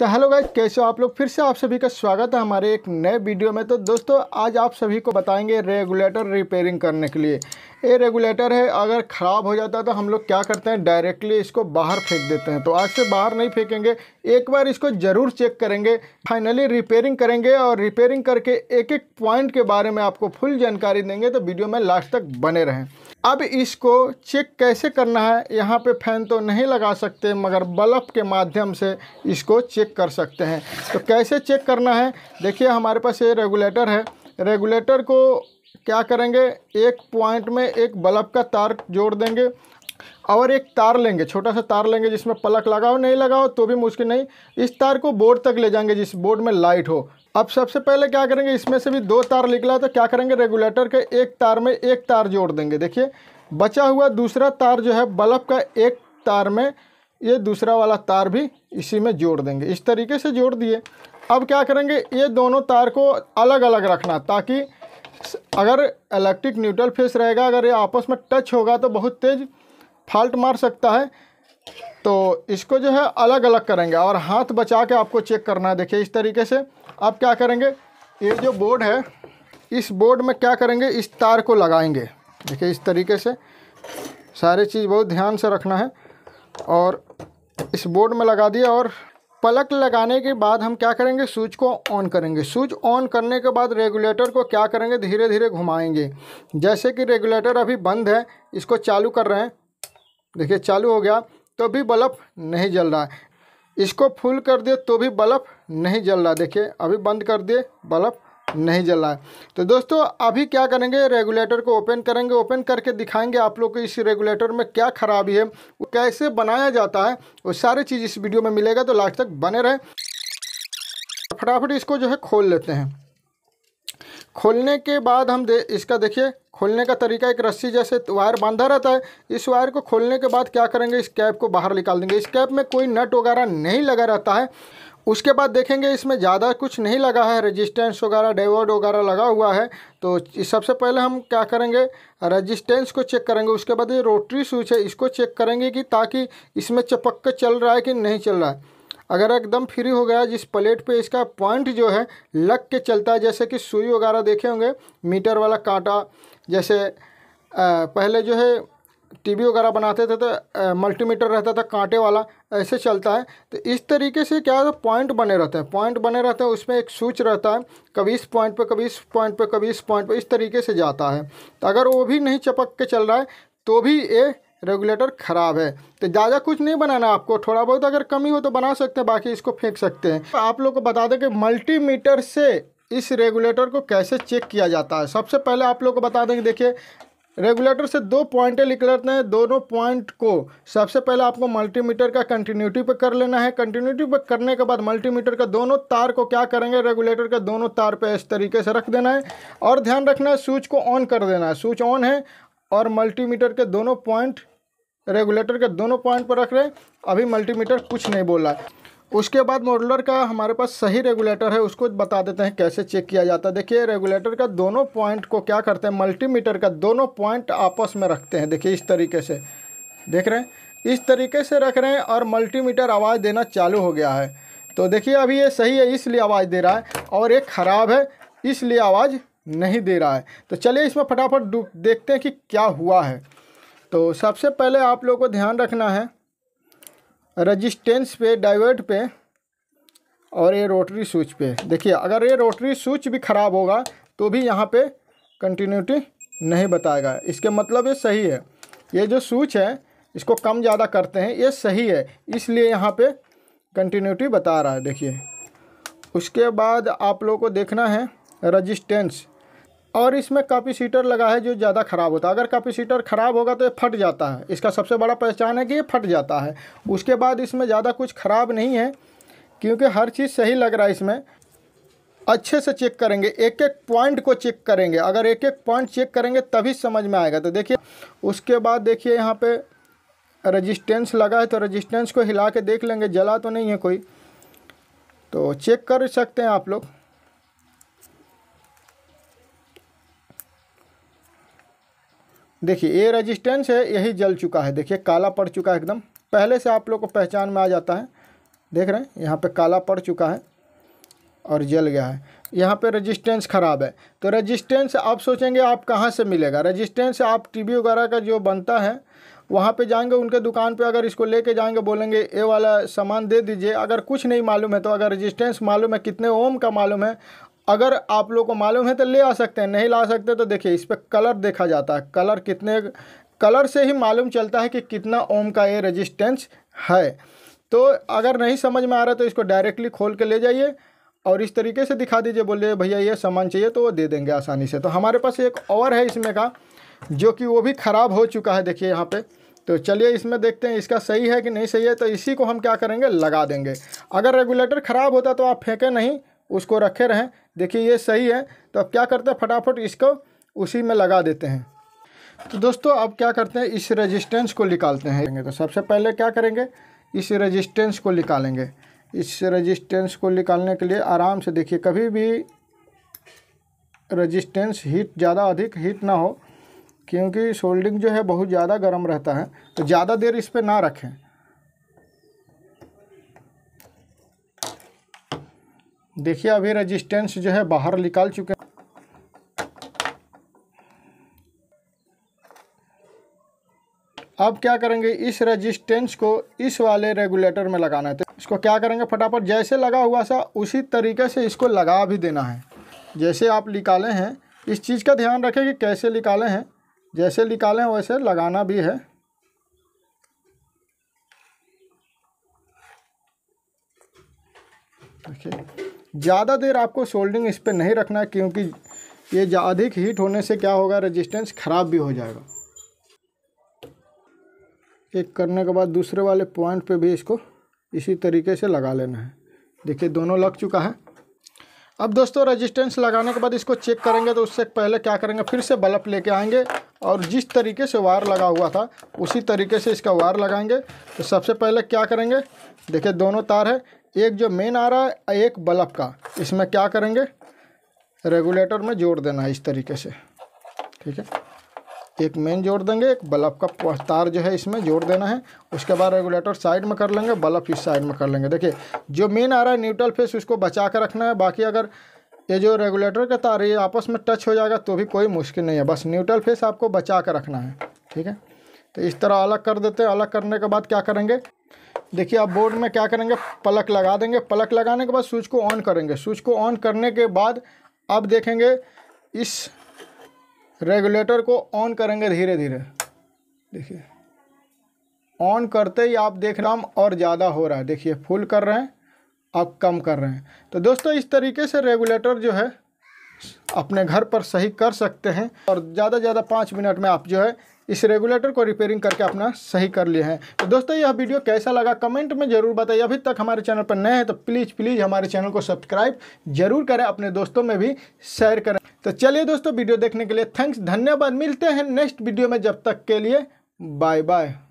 तो hello guys कैसे हो आप लोग फिर से आप सभी का स्वागत है हमारे एक नए वीडियो में तो दोस्तों आज आप सभी को बताएंगे रेगुलेटर रिपेयरिंग करने के लिए ये रेगुलेटर है अगर ख़राब हो जाता है तो हम लोग क्या करते हैं डायरेक्टली इसको बाहर फेंक देते हैं तो आज से बाहर नहीं फेंकेंगे एक बार इसको ज़रूर चेक करेंगे फाइनली रिपेयरिंग करेंगे और रिपेयरिंग करके एक एक पॉइंट के बारे में आपको फुल जानकारी देंगे तो वीडियो में लास्ट तक बने रहें अब इसको चेक कैसे करना है यहाँ पे फैन तो नहीं लगा सकते मगर बल्ब के माध्यम से इसको चेक कर सकते हैं तो कैसे चेक करना है देखिए हमारे पास ये रेगुलेटर है रेगुलेटर को क्या करेंगे एक पॉइंट में एक बल्ब का तार जोड़ देंगे और एक तार लेंगे छोटा सा तार लेंगे जिसमें पलक लगाओ नहीं लगाओ तो भी मुश्किल नहीं इस तार को बोर्ड तक ले जाएंगे जिस बोर्ड में लाइट हो अब सबसे पहले क्या करेंगे इसमें से भी दो तार निकला तो क्या करेंगे रेगुलेटर के एक तार में एक तार जोड़ देंगे देखिए बचा हुआ दूसरा तार जो है बल्ब का एक तार में ये दूसरा वाला तार भी इसी में जोड़ देंगे इस तरीके से जोड़ दिए अब क्या करेंगे ये दोनों तार को अलग अलग रखना ताकि अगर इलेक्ट्रिक न्यूट्रल फेस रहेगा अगर ये आपस में टच होगा तो बहुत तेज़ फाल्ट मार सकता है तो इसको जो है अलग अलग करेंगे और हाथ बचा के आपको चेक करना है देखिए इस तरीके से अब क्या करेंगे ये जो बोर्ड है इस बोर्ड में क्या करेंगे इस तार को लगाएंगे देखिए इस तरीके से सारे चीज़ बहुत ध्यान से रखना है और इस बोर्ड में लगा दिया और पलक लगाने के बाद हम क्या करेंगे स्विच को ऑन करेंगे स्विच ऑन करने के बाद रेगुलेटर को क्या करेंगे धीरे धीरे घुमाएंगे जैसे कि रेगुलेटर अभी बंद है इसको चालू कर रहे हैं देखिए चालू हो गया तो अभी बल्ब नहीं जल रहा है इसको फुल कर दे तो भी बल्ब नहीं जल रहा देखिए अभी बंद कर दिए बल्ब नहीं जल रहा है तो दोस्तों अभी क्या करेंगे रेगुलेटर को ओपन करेंगे ओपन करके दिखाएंगे आप लोग को इस रेगुलेटर में क्या खराबी है वो कैसे बनाया जाता है वो सारी चीज़ इस वीडियो में मिलेगा तो लास्ट तक बने रहें फटाफट इसको जो है खोल लेते हैं खोलने के बाद हम दे इसका देखिए खोलने का तरीका एक रस्सी जैसे वायर बांधा रहता है इस वायर को खोलने के बाद क्या करेंगे इस कैप को बाहर निकाल देंगे इस कैप में कोई नट वगैरह नहीं लगा रहता है उसके बाद देखेंगे इसमें ज़्यादा कुछ नहीं लगा है रेजिस्टेंस वगैरह डेवर्ड वगैरह लगा हुआ है तो सबसे पहले हम क्या करेंगे रेजिस्टेंस को चेक करेंगे उसके बाद ये रोटरी स्विच है इसको चेक करेंगे कि ताकि इसमें चपक चल रहा है कि नहीं चल रहा है अगर एकदम फ्री हो गया जिस प्लेट पे इसका पॉइंट जो है लग के चलता है जैसे कि सुई वगैरह देखे होंगे मीटर वाला कांटा जैसे पहले जो है टीवी वगैरह बनाते थे तो मल्टीमीटर रहता था कांटे वाला ऐसे चलता है तो इस तरीके से क्या होता है पॉइंट बने रहते हैं पॉइंट बने रहते हैं उसमें एक स्विच रहता है कभी इस पॉइंट पे कभी इस पॉइंट पे कभी इस पॉइंट पे इस तरीके से जाता है तो अगर वो भी नहीं चपक के चल रहा है तो भी ये रेगुलेटर ख़राब है तो ज़्यादा कुछ नहीं बनाना आपको थोड़ा बहुत अगर कमी हो तो बना सकते हैं बाकी इसको फेंक सकते हैं तो आप लोग को बता दें कि मल्टीमीटर से इस रेगुलेटर को कैसे चेक किया जाता है सबसे पहले आप लोग को बता देंगे देखिए रेगुलेटर से दो पॉइंटें लिख लेते हैं दोनों पॉइंट को सबसे पहले आपको मल्टीमीटर का कंटिन्यूटी पर कर लेना है कंटिन्यूटी पर करने के बाद मल्टीमीटर का दोनों तार को क्या करेंगे रेगुलेटर के दोनों तार पे इस तरीके से रख देना है और ध्यान रखना है स्विच को ऑन कर देना है स्विच ऑन है और मल्टीमीटर के दोनों पॉइंट रेगुलेटर के दोनों पॉइंट पर रख रहे हैं अभी मल्टीमीटर कुछ नहीं बोल रहा है उसके बाद मॉडलर का हमारे पास सही रेगुलेटर है उसको बता देते हैं कैसे चेक किया जाता है देखिए रेगुलेटर का दोनों पॉइंट को क्या करते हैं मल्टीमीटर का दोनों पॉइंट आपस में रखते हैं देखिए इस तरीके से देख रहे हैं इस तरीके से रख रहे हैं और मल्टीमीटर आवाज़ देना चालू हो गया है तो देखिए अभी ये सही है इसलिए आवाज़ दे रहा है और ये ख़राब है इसलिए आवाज़ नहीं दे रहा है तो चलिए इसमें फटाफट देखते हैं कि क्या हुआ है तो सबसे पहले आप लोग को ध्यान रखना है रजिस्टेंस पे डाइवर्ट पे और ये रोटरी स्विच पे देखिए अगर ये रोटरी स्विच भी ख़राब होगा तो भी यहाँ पे कंटिन्यूटी नहीं बताएगा इसके मतलब ये सही है ये जो स्विच है इसको कम ज़्यादा करते हैं ये सही है इसलिए यहाँ पे कंटिन्यूटी बता रहा है देखिए उसके बाद आप लोगों को देखना है रजिस्टेंस और इसमें कैपेसिटर लगा है जो ज़्यादा ख़राब होता है अगर कैपेसिटर ख़राब होगा तो ये फट जाता है इसका सबसे बड़ा पहचान है कि ये फट जाता है उसके बाद इसमें ज़्यादा कुछ ख़राब नहीं है क्योंकि हर चीज़ सही लग रहा है इसमें अच्छे से चेक करेंगे एक एक पॉइंट को चेक करेंगे अगर एक एक पॉइंट चेक करेंगे तभी समझ में आएगा तो देखिए उसके बाद देखिए यहाँ पर रजिस्टेंस लगा है तो रजिस्टेंस को हिला के देख लेंगे जला तो नहीं है कोई तो चेक कर सकते हैं आप लोग देखिए ये रेजिस्टेंस है यही जल चुका है देखिए काला पड़ चुका है एकदम पहले से आप लोग को पहचान में आ जाता है देख रहे हैं यहाँ पे काला पड़ चुका है और जल गया है यहाँ पे रेजिस्टेंस ख़राब है तो रेजिस्टेंस आप सोचेंगे आप कहाँ से मिलेगा रेजिस्टेंस आप टीवी वगैरह का जो बनता है वहाँ पे जाएंगे उनके दुकान पे अगर इसको लेके जाएंगे बोलेंगे ये वाला सामान दे दीजिए अगर कुछ नहीं मालूम है तो अगर रेजिस्टेंस मालूम है कितने ओम का मालूम है अगर आप लोग को मालूम है तो ले आ सकते हैं नहीं ला सकते तो देखिए इस पर कलर देखा जाता है कलर कितने कलर से ही मालूम चलता है कि कितना ओम का ये रेजिस्टेंस है तो अगर नहीं समझ में आ रहा तो इसको डायरेक्टली खोल के ले जाइए और इस तरीके से दिखा दीजिए बोलिए भैया ये सामान चाहिए तो वो दे देंगे आसानी से तो हमारे पास एक और है इसमें का जो कि वो भी ख़राब हो चुका है देखिए यहाँ पे तो चलिए इसमें देखते हैं इसका सही है कि नहीं सही है तो इसी को हम क्या करेंगे लगा देंगे अगर रेगुलेटर ख़राब होता तो आप फेंकें नहीं उसको रखे रहें देखिए ये सही है तो अब क्या करते हैं फटाफट इसको उसी में लगा देते हैं तो दोस्तों अब क्या करते हैं इस रेजिस्टेंस को निकालते हैं तो सबसे पहले क्या करेंगे इस रेजिस्टेंस को निकालेंगे इस रेजिस्टेंस को निकालने के लिए आराम से देखिए कभी भी रेजिस्टेंस हीट ज़्यादा अधिक हीट ना हो क्योंकि सोल्डिंग जो है बहुत ज़्यादा गर्म रहता है तो ज़्यादा देर इस पर ना रखें देखिए अभी रेजिस्टेंस जो है बाहर निकाल चुके हैं अब क्या करेंगे इस रेजिस्टेंस को इस वाले रेगुलेटर में लगाना है तो इसको क्या करेंगे फटाफट जैसे लगा हुआ सा उसी तरीके से इसको लगा भी देना है जैसे आप निकाले हैं इस चीज़ का ध्यान रखें कि कैसे निकाले हैं जैसे निकाले हैं वैसे लगाना भी है देखिए ज़्यादा देर आपको सोल्डिंग इस पर नहीं रखना है क्योंकि ये अधिक हीट होने से क्या होगा रेजिस्टेंस ख़राब भी हो जाएगा एक करने के बाद दूसरे वाले पॉइंट पे भी इसको इसी तरीके से लगा लेना है देखिए दोनों लग चुका है अब दोस्तों रेजिस्टेंस लगाने के बाद इसको चेक करेंगे तो उससे पहले क्या करेंगे फिर से बल्ब लेके आएंगे और जिस तरीके से वायर लगा हुआ था उसी तरीके से इसका वायर लगाएंगे तो सबसे पहले क्या करेंगे देखिए दोनों तार है एक जो मेन आ रहा है एक बल्ब का इसमें क्या करेंगे रेगुलेटर में जोड़ देना है इस तरीके से ठीक है एक मेन जोड़ देंगे एक बल्ब का तार जो है इसमें जोड़ देना है उसके बाद रेगुलेटर साइड में कर लेंगे बल्ब इस साइड में कर लेंगे देखिए जो मेन आ रहा है न्यूट्रल फेस उसको बचा कर रखना है बाकी अगर ये जो रेगुलेटर का तार ये आपस में टच हो जाएगा तो भी कोई मुश्किल नहीं है बस न्यूट्रल फेस आपको बचा कर रखना है ठीक है तो इस तरह अलग कर देते हैं अलग करने के बाद क्या करेंगे देखिए आप बोर्ड में क्या करेंगे पलक लगा देंगे पलक लगाने के बाद स्विच को ऑन करेंगे स्विच को ऑन करने के बाद आप देखेंगे इस रेगुलेटर को ऑन करेंगे धीरे धीरे देखिए ऑन करते ही आप देख रहा हम और ज़्यादा हो रहा है देखिए फुल कर रहे हैं अब कम कर रहे हैं तो दोस्तों इस तरीके से रेगुलेटर जो है अपने घर पर सही कर सकते हैं और ज़्यादा से ज़्यादा पाँच मिनट में आप जो है इस रेगुलेटर को रिपेयरिंग करके अपना सही कर लिए हैं तो दोस्तों यह वीडियो कैसा लगा कमेंट में ज़रूर बताइए अभी तक हमारे चैनल पर नए हैं तो प्लीज़ प्लीज़ हमारे चैनल को सब्सक्राइब जरूर करें अपने दोस्तों में भी शेयर करें तो चलिए दोस्तों वीडियो देखने के लिए थैंक्स धन्यवाद मिलते हैं नेक्स्ट वीडियो में जब तक के लिए बाय बाय